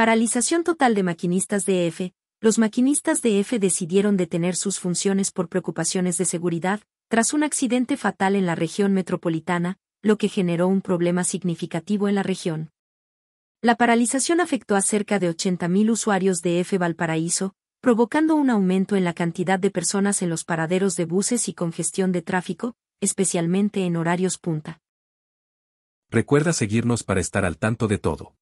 Paralización total de maquinistas de F. Los maquinistas de F. decidieron detener sus funciones por preocupaciones de seguridad, tras un accidente fatal en la región metropolitana, lo que generó un problema significativo en la región. La paralización afectó a cerca de 80.000 usuarios de F Valparaíso, provocando un aumento en la cantidad de personas en los paraderos de buses y congestión de tráfico, especialmente en horarios punta. Recuerda seguirnos para estar al tanto de todo.